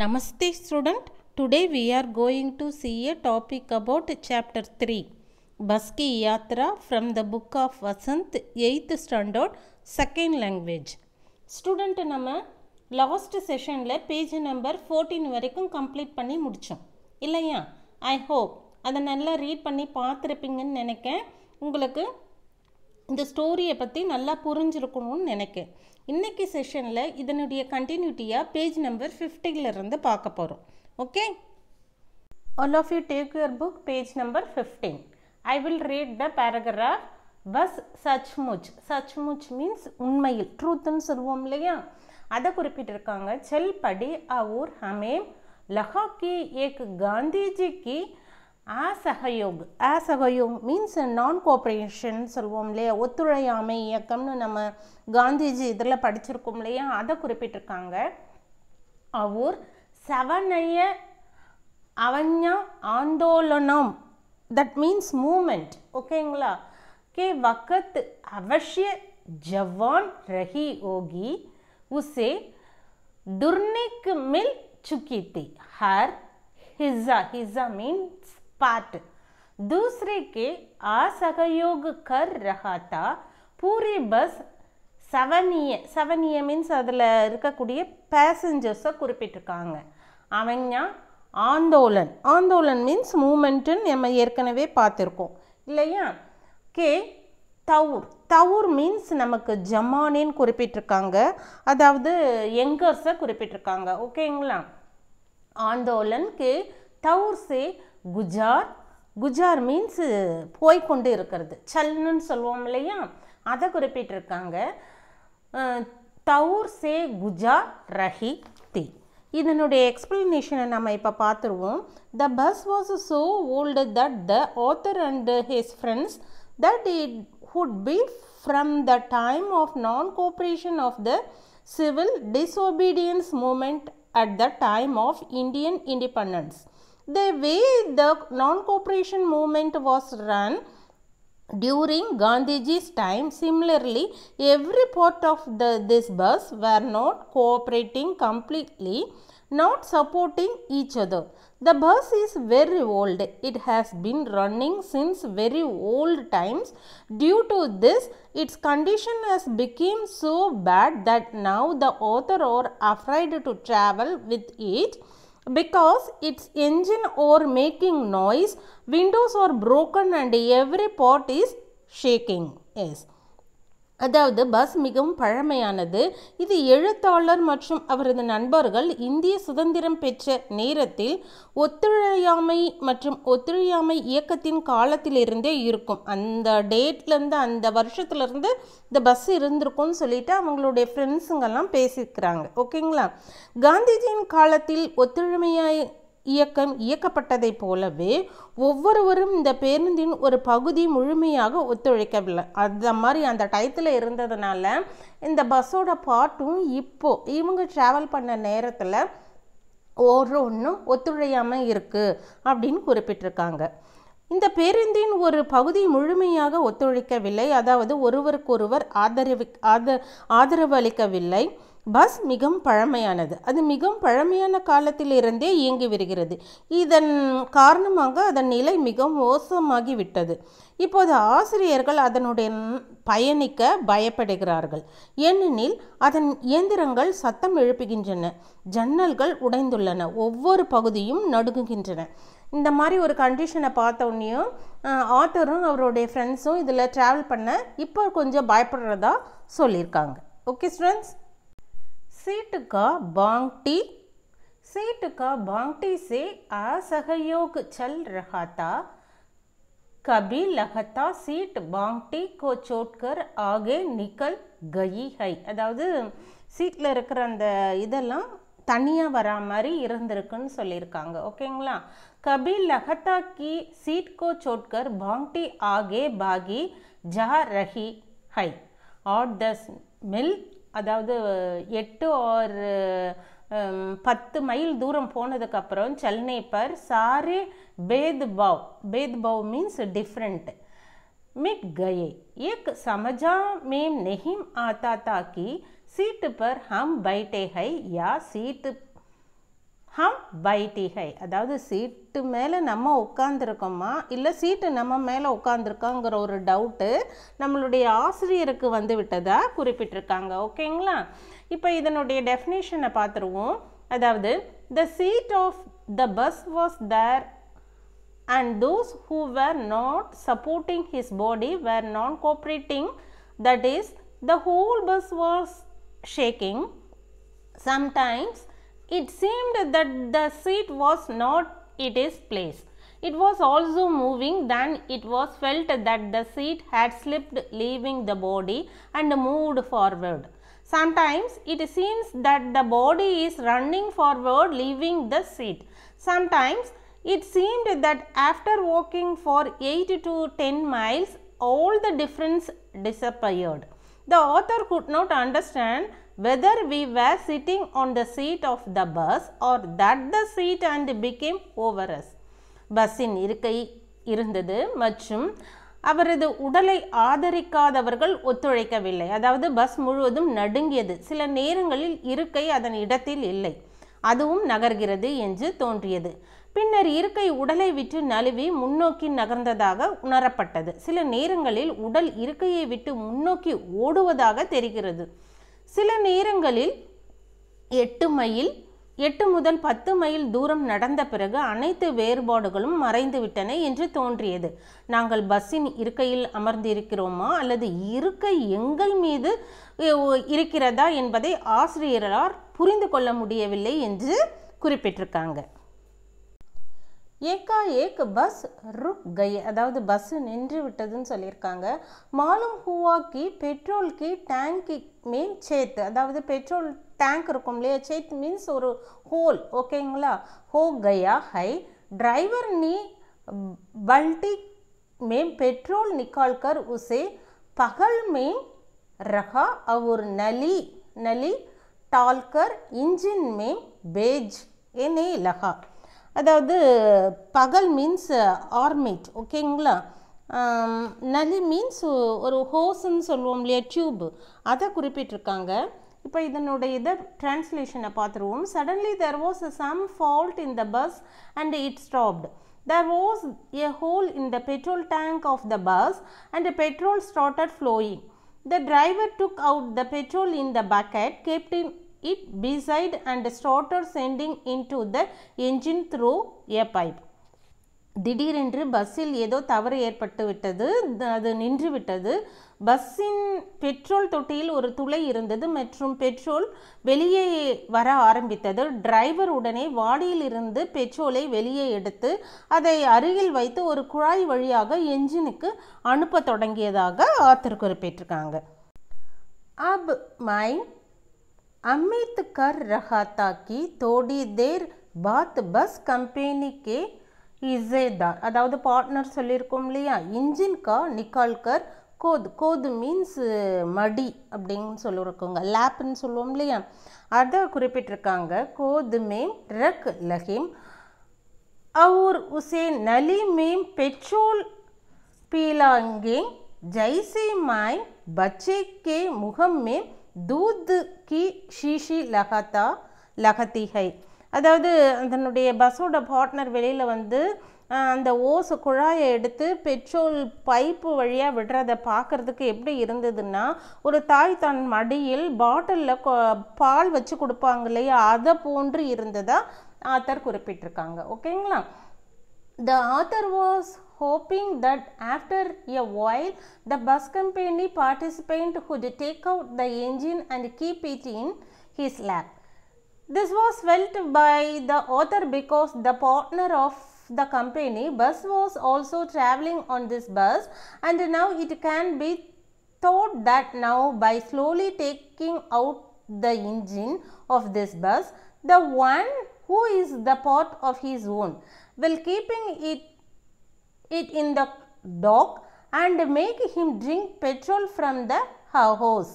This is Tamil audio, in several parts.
Namaste student. Today we are going to see a topic about chapter 3. Baski Yatra from the book of Vasant 8th standard second language. Student நம்ம லாஸ்ட் செஷனில் பேஜ் நம்பர் ஃபோர்டீன் வரைக்கும் கம்ப்ளீட் பண்ணி முடித்தோம் இல்லையா ஐ ஹோப் அதை நல்லா ரீட் பண்ணி பார்த்துருப்பீங்கன்னு நினைக்கேன் உங்களுக்கு இந்த ஸ்டோரியை பற்றி நல்லா புரிஞ்சிருக்கணும்னு நினைக்கேன் இன்றைக்கி செஷனில் இதனுடைய கண்டினியூட்டியாக பேஜ் நம்பர் ஃபிஃப்டிலிருந்து பார்க்க போகிறோம் okay you take your book page number fifteen I will read the paragraph bus சச் முச் சச்முச் சச்முச் மீன்ஸ் உண்மையில் ட்ரூத்துன்னு சொல்லுவோம் இல்லையா அதை குறிப்பிட்டிருக்காங்க செல்படி அவுர் ஹமேம் லஹாக்கி ஏக் காந்திஜிக்கு அசகயோக் ஆசகயோக் மீன்ஸ் நான் கோஆப்ரேஷன் சொல்லுவோம் இல்லையா ஒத்துழையாமை இயக்கம்னு நம்ம காந்திஜி இதில் படிச்சிருக்கோம் இல்லையா அதை குறிப்பிட்டிருக்காங்க அவர் சவநய அவஞா ஆந்தோலனம் தட் மீன்ஸ் மூமெண்ட் ஓகேங்களா கே வக்கத் அவசிய ஜவான் ரஹி ஓகி உசே துர்னிக் மில் சுக்கித்தி ஹர் ஹிஸ்ஸா ஹிஸ்ஸா மீன்ஸ் पार्ट दूसरे के असहयोग कर रहा था पूरी बस சவனிய சவனிய மீன்ஸ் அதில் இருக்கக்கூடிய பேசஞ்சர்ஸை குறிப்பிட்டிருக்காங்க அவங்க ஆந்தோலன் ஆந்தோலன் மீன்ஸ் மூமெண்ட்டுன்னு நம்ம ஏற்கனவே பார்த்துருக்கோம் இல்லையா கே தவுர் தவுர் மீன்ஸ் நமக்கு ஜமானின்னு குறிப்பிட்டிருக்காங்க அதாவது யங்கர்ஸை குறிப்பிட்டிருக்காங்க ஓகேங்களா ஆந்தோலன் கே தவுர் சே குஜார் குஜார் மீன்ஸ் போய்கொண்டு இருக்கிறது சல்னுன்னு சொல்லுவோம் இல்லையா அதை குறிப்பிட்டிருக்காங்க தவுர் சே குஜா ரஹி தி இதனுடைய எக்ஸ்பிளனேஷனை நம்ம இப்போ பார்த்துருவோம் the bus was so old that the author and his friends that it would be from the time of non cooperation of the civil disobedience movement at the time of Indian independence The way the non-cooperation movement was run during Gandhiji's time, similarly, every part of the, this bus were not cooperating completely, not supporting each other. The bus is very old. It has been running since very old times. Due to this, its condition has become so bad that now the author are afraid to travel with it because its engine or making noise, windows are broken and every part is shaking. Yes. அதாவது பஸ் மிகவும் பழமையானது இது எழுத்தாளர் மற்றும் அவரது நண்பர்கள் இந்திய சுதந்திரம் பெற்ற நேரத்தில் ஒத்துழையாமை மற்றும் ஒத்துழையாமை இயக்கத்தின் காலத்திலிருந்தே இருக்கும் அந்த டேட்லேருந்து அந்த வருஷத்துலேருந்து இந்த பஸ் இருந்திருக்கும்னு சொல்லிட்டு அவங்களுடைய ஃப்ரெண்ட்ஸுங்கெல்லாம் பேசிக்கிறாங்க ஓகேங்களா காந்திஜியின் காலத்தில் ஒத்துழைமையாய் இயக்கம் இயக்கப்பட்டதைப் போலவே ஒவ்வொருவரும் இந்த பேருந்தின் ஒரு பகுதி முழுமையாக ஒத்துழைக்கவில்லை அந்த மாதிரி அந்த டயத்தில் இருந்ததுனால இந்த பஸ்ஸோட பாட்டும் இப்போது இவங்க ட்ராவல் பண்ண நேரத்தில் ஒரு ஒன்றும் ஒத்துழையாமல் இருக்குது அப்படின்னு குறிப்பிட்டிருக்காங்க இந்த பேருந்தின் ஒரு பகுதி முழுமையாக ஒத்துழைக்கவில்லை அதாவது ஒருவருக்கொருவர் ஆதரவு ஆத ஆதரவு அளிக்கவில்லை பஸ் மிகவும் பழமையானது அது மிகவும் பழமையான காலத்தில் இருந்தே இயங்கி வருகிறது இதன் காரணமாக அதன் நிலை மிகவும் மோசமாகிவிட்டது இப்போது ஆசிரியர்கள் அதனுடைய பயணிக்க பயப்படுகிறார்கள் ஏனெனில் அதன் இயந்திரங்கள் சத்தம் எழுப்புகின்றன ஜன்னல்கள் உடைந்துள்ளன ஒவ்வொரு பகுதியும் நடுங்குகின்றன இந்த மாதிரி ஒரு கண்டிஷனை பார்த்தோன்னையும் ஆத்தரும் அவருடைய ஃப்ரெண்ட்ஸும் இதில் ட்ராவல் பண்ண இப்போ கொஞ்சம் பயப்படுறதா சொல்லியிருக்காங்க ஓகே ஸ்டூடெண்ட்ஸ் சீட்டுக்கா का बांग टी பாங் का சே से சல் चल கபி லகத்தா சீட் பாங்டி கோ சோட்கர் ஆகே நிக்கல் கயி ஹை அதாவது சீட்டில் இருக்கிற அந்த இதெல்லாம் தனியாக வரா மாதிரி இருந்திருக்குன்னு சொல்லியிருக்காங்க ஓகேங்களா கபி லகத்தா கி சீட் கோ சோட்கர் பாங்டி ஆகே பாகி ஜா ரஹி ஹை ஆட் த மில் அதாவது எட்டு ஆர் பத்து மைல் தூரம் போனதுக்கப்புறம் சென்னைப்பர் சாரி பேத்பாவ் பேத்பாவ் மீன்ஸ் டிஃப்ரெண்ட் மிட் கயே ஏக் சமஜா மேம் நெஹிம் ஆத்தா தாக்கி சீட்டு பர் ஹம் பைட்டே ஹை யா சீட்டு ஹம் பைட்டிகை அதாவது சீட்டு மேலே நம்ம உட்காந்துருக்கோமா இல்லை சீட்டு நம்ம மேலே உட்காந்துருக்கோங்கிற ஒரு டவுட்டு நம்மளுடைய ஆசிரியருக்கு வந்து விட்டதாக குறிப்பிட்டிருக்காங்க ஓகேங்களா இப்போ இதனுடைய டெஃபினேஷனை பார்த்துருவோம் அதாவது the seat of the bus was there and those who were not supporting his body were non cooperating that is the whole bus was shaking sometimes It seemed that the seat was not it is place. It was also moving Then it was felt that the seat had slipped leaving the body and moved forward. Sometimes it seems that the body is running forward leaving the seat. Sometimes it seemed that after walking for 8 to 10 miles all the difference disappeared. The author could not understand whether we were sitting on the seat of the bus or that the seat and became over us. பஸ்ஸின் இருக்கை இருந்தது மற்றும் அவரது உடலை ஆதரிக்காதவர்கள் ஒத்துழைக்கவில்லை அதாவது பஸ் முழுவதும் நடுங்கியது சில நேரங்களில் இருக்கை அதன் இடத்தில் இல்லை அதுவும் நகர்கிறது என்று தோன்றியது பின்னர் இருக்கை உடலை விட்டு நழுவி முன்னோக்கி நகர்ந்ததாக உணரப்பட்டது சில நேரங்களில் உடல் இருக்கையை விட்டு முன்னோக்கி ஓடுவதாக தெரிகிறது சில நேரங்களில் எட்டு மைல் எட்டு முதல் பத்து மைல் தூரம் நடந்த பிறகு அனைத்து வேறுபாடுகளும் மறைந்துவிட்டன என்று தோன்றியது நாங்கள் பஸ்ஸின் இருக்கையில் அமர்ந்திருக்கிறோமா அல்லது இருக்கை எங்கள் மீது இருக்கிறதா என்பதை ஆசிரியரால் புரிந்து கொள்ள முடியவில்லை என்று குறிப்பிட்டிருக்காங்க ஏக் பஸ் ருக் கை அதாவது பஸ் நின்று விட்டதுன்னு சொல்லியிருக்காங்க மாலும் ஹூவாக்கி கி டேங்கி மீன் சேத் அதாவது பெட்ரோல் டேங்க் இருக்கும் இல்லையா சேத் மீன்ஸ் ஒரு ஹோல் ஓகேங்களா ஹோ கையா ஹை நீ பல்டி மேம் பெட்ரோல் நிக்கால்கர் உசே பகல் மேம் ரகா அவர் நலி நலி டால்கர் இன்ஜின் மேம் பேஜ் बेचने லகா அதாவது பகல் மீன்ஸ் ஆர்மேட் ஓகேங்களா நலி மீன்ஸ் ஒரு ஹோஸ்ன்னு சொல்லுவோம் இல்லையா டியூப் அதை குறிப்பிட்டிருக்காங்க இப்போ இதனுடைய இதை டிரான்ஸ்லேஷனை பார்த்துருவோம் suddenly there was some fault in the bus and it stopped there was a hole in the petrol tank of the bus and petrol petrol flowing the The took out the petrol in the bucket kept in it beside and started sending into the engine through a pipe. திடீரென்று பஸ்ஸில் ஏதோ தவறு ஏற்பட்டு விட்டது அது நின்று விட்டது பஸ்ஸின் பெட்ரோல் தொட்டியில் ஒரு துளை இருந்தது மற்றும் பெட்ரோல் வெளியே வர ஆரம்பித்தது டிரைவர் உடனே வாடியில் இருந்து பெட்ரோலை வெளியே எடுத்து அதை அருகில் வைத்து ஒரு குழாய் வழியாக என்ஜினுக்கு அனுப்ப தொடங்கியதாக ஆத்திர குறிப்பிட்டிருக்காங்க அப் மைன் அமித் கர் रहा था தோடி தேர் பாத் பஸ் बस कंपनी के அதாவது பார்ட்னர் சொல்லியிருக்கோம் இல்லையா இன்ஜின் கா நிக்கால்கர் கோது கோது மீன்ஸ் மடி அப்படின்னு சொல்லியிருக்கோங்க லேப்னு சொல்லுவோம் இல்லையா அதை குறிப்பிட்டிருக்காங்க கோது மேம் ரக் லஹிம் அவுர் உசேன் நலி மேம் பெட்ரோல் பீலாங்கே ஜைசே மாய் பச்சே கே முகம் மேம் தூத்து கி ஷீஷி லகதா லகதிகை அதாவது அதனுடைய பஸ்ஸோட பார்ட்னர் வெளியில் வந்து அந்த ஓசு குழாயை எடுத்து பெட்ரோல் பைப்பு வழியாக விடுறதை பார்க்குறதுக்கு எப்படி இருந்ததுன்னா ஒரு தாய் தன் மடியில் பாட்டிலில் பால் வச்சு கொடுப்பாங்க இல்லையா அதை போன்று இருந்ததாக ஆத்தர் குறிப்பிட்டிருக்காங்க ஓகேங்களா the author was hoping that after a while the bus company participant would take out the engine and keep it in his lap. This was felt by the author because the partner of the company bus was also traveling on this bus and now it can be thought that now by slowly taking out the engine of this bus, the one who is the part of his own will keeping it it in the dock and make him drink petrol from the hose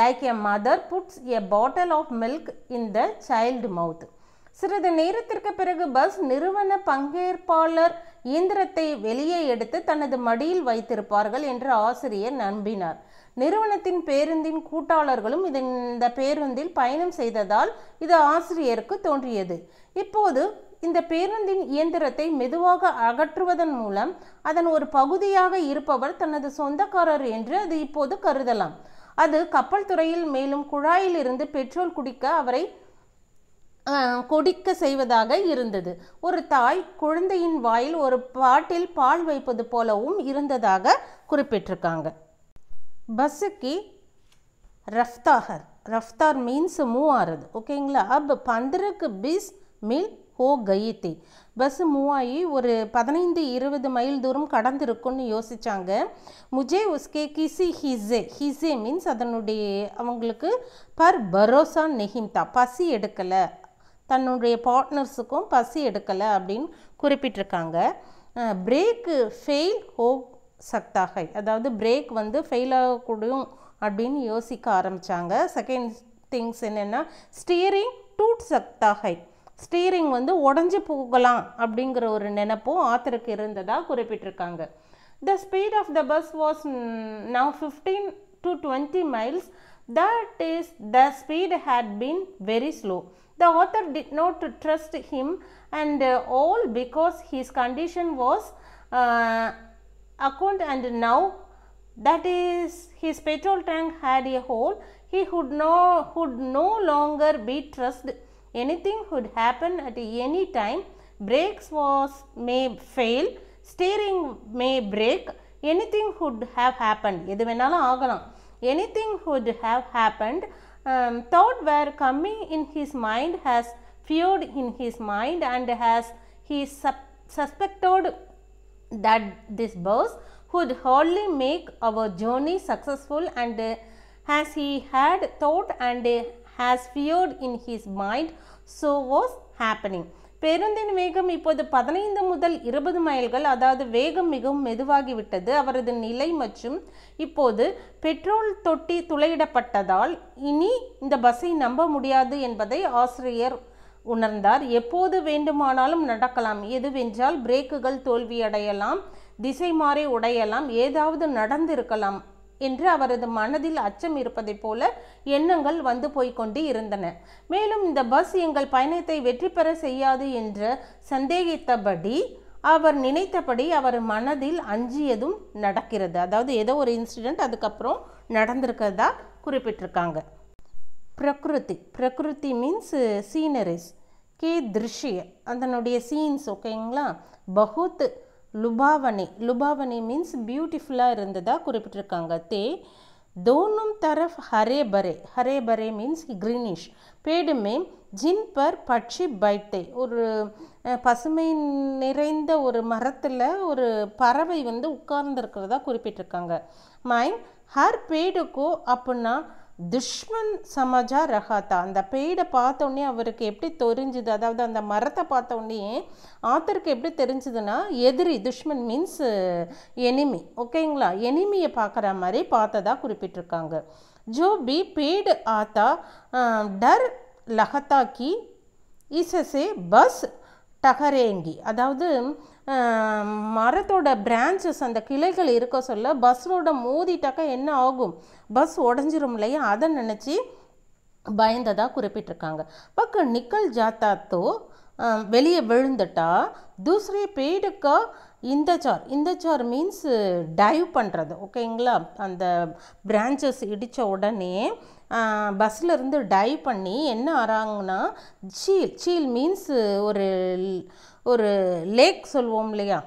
like a mother puts a bottle of milk in the child mouth. சிறிது நேரத்திற்கு பிறகு பஸ் நிறுவன பங்கேற்பாளர் இயந்திரத்தை வெளியே எடுத்து தனது மடியில் வைத்திருப்பார்கள் என்று ஆசிரியர் நம்பினார் நிறுவனத்தின் பேருந்தின் கூட்டாளர்களும் இந்த பேருந்தில் பயணம் செய்ததால் இது ஆசிரியருக்கு தோன்றியது இப்போது இந்த பேருந்தின் இயந்திரத்தை மெதுவாக அகற்றுவதன் மூலம் அதன் ஒரு பகுதியாக இருப்பவர் தனது சொந்தக்காரர் என்று அது இப்போது கருதலாம் அது கப்பல் துறையில் மேலும் இருந்து பெட்ரோல் குடிக்க அவரை கொடிக்க செய்வதாக இருந்தது ஒரு தாய் குழந்தையின் வாயில் ஒரு பாட்டில் பால் வைப்பது போலவும் இருந்ததாக குறிப்பிட்டிருக்காங்க பஸ்ஸுக்கு ரஃப்தாகர் ரஃப்தார் மீன்ஸ் மூவ் ஆறுது ஓகேங்களா அப் பந்தருக்கு பீஸ் மீல் ஹோ கயித்தி பஸ் மூவ் ஆகி ஒரு பதினைந்து இருபது மைல் தூரம் கடந்துருக்குன்னு யோசித்தாங்க முஜே உஸ்கே கிசி ஹிஸே ஹிஸே மீன்ஸ் அதனுடைய அவங்களுக்கு பர் பரோசா நெஹிம்தா பசி எடுக்கலை தன்னுடைய பார்ட்னர்ஸுக்கும் பசி எடுக்கலை அப்படின்னு குறிப்பிட்டிருக்காங்க பிரேக்கு ஃபெயில் ஹோ சக்தாகை அதாவது பிரேக் வந்து ஃபெயில் ஆகக்கூடும் அப்படின்னு யோசிக்க ஆரம்பித்தாங்க செகண்ட் திங்ஸ் என்னென்னா ஸ்டீரிங் டூட் சக்தாகை ஸ்டீரிங் வந்து உடஞ்சி போகலாம் அப்படிங்கிற ஒரு நினப்பும் ஆத்தருக்கு இருந்ததாக குறிப்பிட்டிருக்காங்க the speed of the bus was now fifteen to twenty miles that is the speed had been very slow The author did not trust him and all because his condition was uh, account and now that is his petrol tank had a hole he would no, could no longer be trusted anything could happen at any time, brakes was may fail, steering may break, anything could have happened, எது வேணாலும் ஆகலாம் anything could have happened, um, thought were coming in his mind has feared in his mind and has he suspected that this bus could hardly make our journey successful and uh, he had thought and uh, has feared in his mind so was happening பேருந்தின் வேகம் இப்போது பதினைந்து முதல் இருபது மைல்கள் அதாவது வேகம் மிகவும் மெதுவாகிவிட்டது அவரது நிலை மற்றும் இப்போது பெட்ரோல் தொட்டி துளையிடப்பட்டதால் இனி இந்த பஸ்ஸை நம்ப முடியாது என்பதை ஆசிரியர் உணர்ந்தார் எப்போது வேண்டுமானாலும் நடக்கலாம் எதுவென்றால் பிரேக்குகள் தோல்வியடையலாம் திசை மாறி உடையலாம் ஏதாவது நடந்திருக்கலாம் என்று அவரது மனதில் அச்சம் இருப்பதைப் போல எண்ணங்கள் வந்து போய்கொண்டு இருந்தன மேலும் இந்த பஸ் எங்கள் பயணத்தை வெற்றி பெற செய்யாது என்று சந்தேகித்தபடி அவர் நினைத்தபடி அவர் மனதில் அஞ்சியதும் நடக்கிறது அதாவது ஏதோ ஒரு இன்சிடெண்ட் அதுக்கப்புறம் நடந்திருக்கிறதா குறிப்பிட்டிருக்காங்க பிரகிருதி பிரகிருதி மீன்ஸ் சீனரிஸ் கே திருஷ்ய அதனுடைய சீன்ஸ் ஓகேங்களா பகுத்து லுபாவனை லுபாவனை மீன்ஸ் பியூட்டிஃபுல்லாக இருந்ததாக குறிப்பிட்டிருக்காங்க தே தோனும் தரஃப் ஹரே பரே ஹரே பரே மீன்ஸ் க்ரீனிஷ் பேடுமே में जिन பட்சி बैठते ஒரு பசுமை நிறைந்த ஒரு மரத்தில் ஒரு பறவை வந்து உட்கார்ந்துருக்கிறதா குறிப்பிட்டிருக்காங்க மை ஹர் பேடுக்கோ அப்புடின்னா துஷ்மன் சமாஜா ரகாத்தா அந்த பேடை பார்த்தோன்னே அவருக்கு எப்படி தெரிஞ்சுது அதாவது அந்த மரத்தை பார்த்தோன்னே ஆத்தருக்கு எப்படி தெரிஞ்சுதுன்னா எதிரி துஷ்மன் மீன்ஸ் எனிமி ஓகேங்களா எனிமியை பார்க்குற மாதிரி பார்த்ததாக குறிப்பிட்டிருக்காங்க ஜோ பி பேடு ஆத்தா டர் லஹத்தா கி இசசே பஸ் டகரேங்கி அதாவது மரத்தோட பிரான்ச்சஸ் அந்த கிளைகள் இருக்க சொல்ல பஸ்ஸோட மோதிட்டாக்கா என்ன ஆகும் பஸ் உடஞ்சிரும் இல்லையா அதை நினச்சி பயந்ததாக குறிப்பிட்டிருக்காங்க பக்க நிக்கல் ஜாத்தாத்தோ வெளியே விழுந்துட்டா தூசரே பேடுக்கா இந்த சார் இந்த சார் மீன்ஸ் டைவ் பண்ணுறது ஓகேங்களா அந்த பிரான்ச்சஸ் இடித்த உடனே பஸ்ஸில் இருந்து டைவ் பண்ணி என்ன ஆறாங்கன்னா சீல் சீல் மீன்ஸ் ஒரு ஒரு லேக் சொல்லுவோம் இல்லையா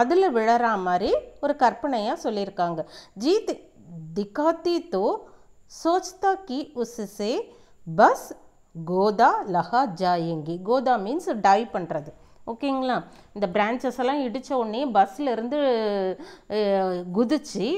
அதில் விழற மாதிரி ஒரு கற்பனையாக சொல்லியிருக்காங்க ஜீத் திகாத்தி தோ சோச்தா கி உசிசே பஸ் கோதா லஹா ஜாயங்கி கோதா மீன்ஸ் டை பண்ணுறது ஓகேங்களா இந்த பிரான்ச்சஸ் எல்லாம் இடித்த உடனே பஸ்லேருந்து குதிச்சு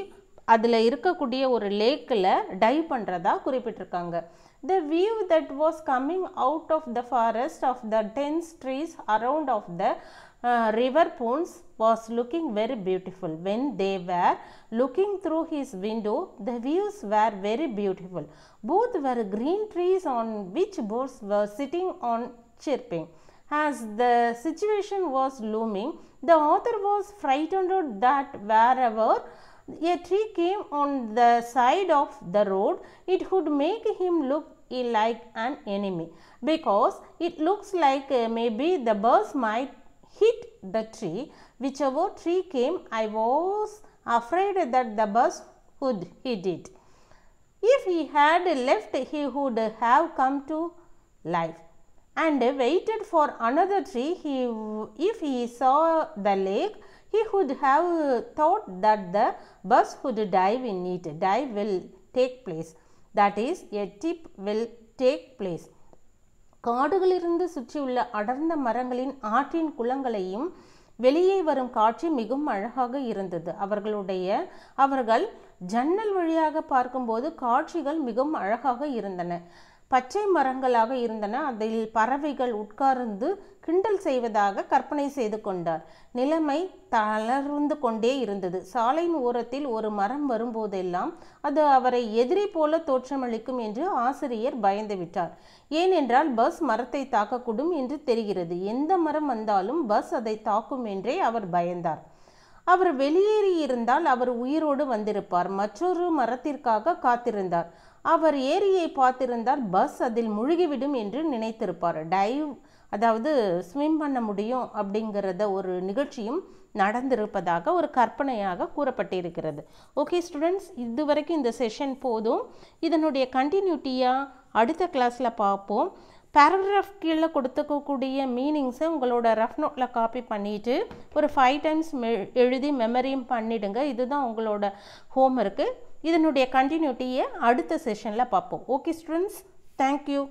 அதில் இருக்கக்கூடிய ஒரு லேக்கில் டை பண்ணுறதா குறிப்பிட்டிருக்காங்க The view that was coming out of the forest of the dense trees around of the uh, river ponds was looking very beautiful. When they were looking through his window, the views were very beautiful. Both were green trees on which birds were sitting on chirping. As the situation was looming, the author was frightened that wherever a tree came on the side of the road, it would make him look like an enemy because it looks like uh, maybe the birds might hit the tree. Whichever tree came, I was afraid that the birds would hit it. If he had left, he would have come to life and waited for another tree. He, if he saw the lake, he would have thought that the bus would dive in it. Dive will take place. That is, a tip will take place. காடுகளிலிருந்து சுற்றியுள்ள அடர்ந்த மரங்களின் ஆற்றின் குளங்களையும் வெளியே வரும் காட்சி மிகவும் அழகாக இருந்தது அவர்களுடைய அவர்கள் ஜன்னல் வழியாக பார்க்கும்போது காட்சிகள் மிகவும் அழகாக இருந்தன பச்சை மரங்களாக இருந்தன அதில் பறவைகள் உட்கார்ந்து கிண்டல் செய்வதாக கற்பனை செய்து கொண்டார் நிலைமை தளர்ந்து கொண்டே இருந்தது சாலையின் ஓரத்தில் ஒரு மரம் வரும்போதெல்லாம் அது அவரை எதிரி போல தோற்றமளிக்கும் என்று ஆசிரியர் பயந்துவிட்டார் ஏனென்றால் பஸ் மரத்தை தாக்கக்கூடும் என்று தெரிகிறது எந்த மரம் வந்தாலும் பஸ் அதை தாக்கும் என்றே அவர் பயந்தார் அவர் வெளியேறியிருந்தால் அவர் உயிரோடு வந்திருப்பார் மற்றொரு மரத்திற்காக காத்திருந்தார் அவர் ஏரியை பார்த்திருந்தால் பஸ் அதில் முழுகிவிடும் என்று நினைத்திருப்பார் டைவ் அதாவது ஸ்விம் பண்ண முடியும் அப்படிங்கிறத ஒரு நிகழ்ச்சியும் நடந்திருப்பதாக ஒரு கற்பனையாக கூறப்பட்டிருக்கிறது ஓகே ஸ்டூடெண்ட்ஸ் இது வரைக்கும் இந்த செஷன் போதும் இதனுடைய கண்டினியூட்டியாக அடுத்த கிளாஸில் பார்ப்போம் பேராகிராஃப் கீழே கொடுத்துக்கக்கூடிய மீனிங்ஸை உங்களோட ரஃப் நோட்டில் காப்பி பண்ணிவிட்டு ஒரு ஃபைவ் டைம்ஸ் எழுதி மெமரியும் பண்ணிவிடுங்க இதுதான் உங்களோட ஹோம் இருக்குது இதனுடைய கண்டினியூட்டியை அடுத்த செஷனில் பார்ப்போம் ஓகே ஸ்டூடெண்ட்ஸ் தேங்க்யூ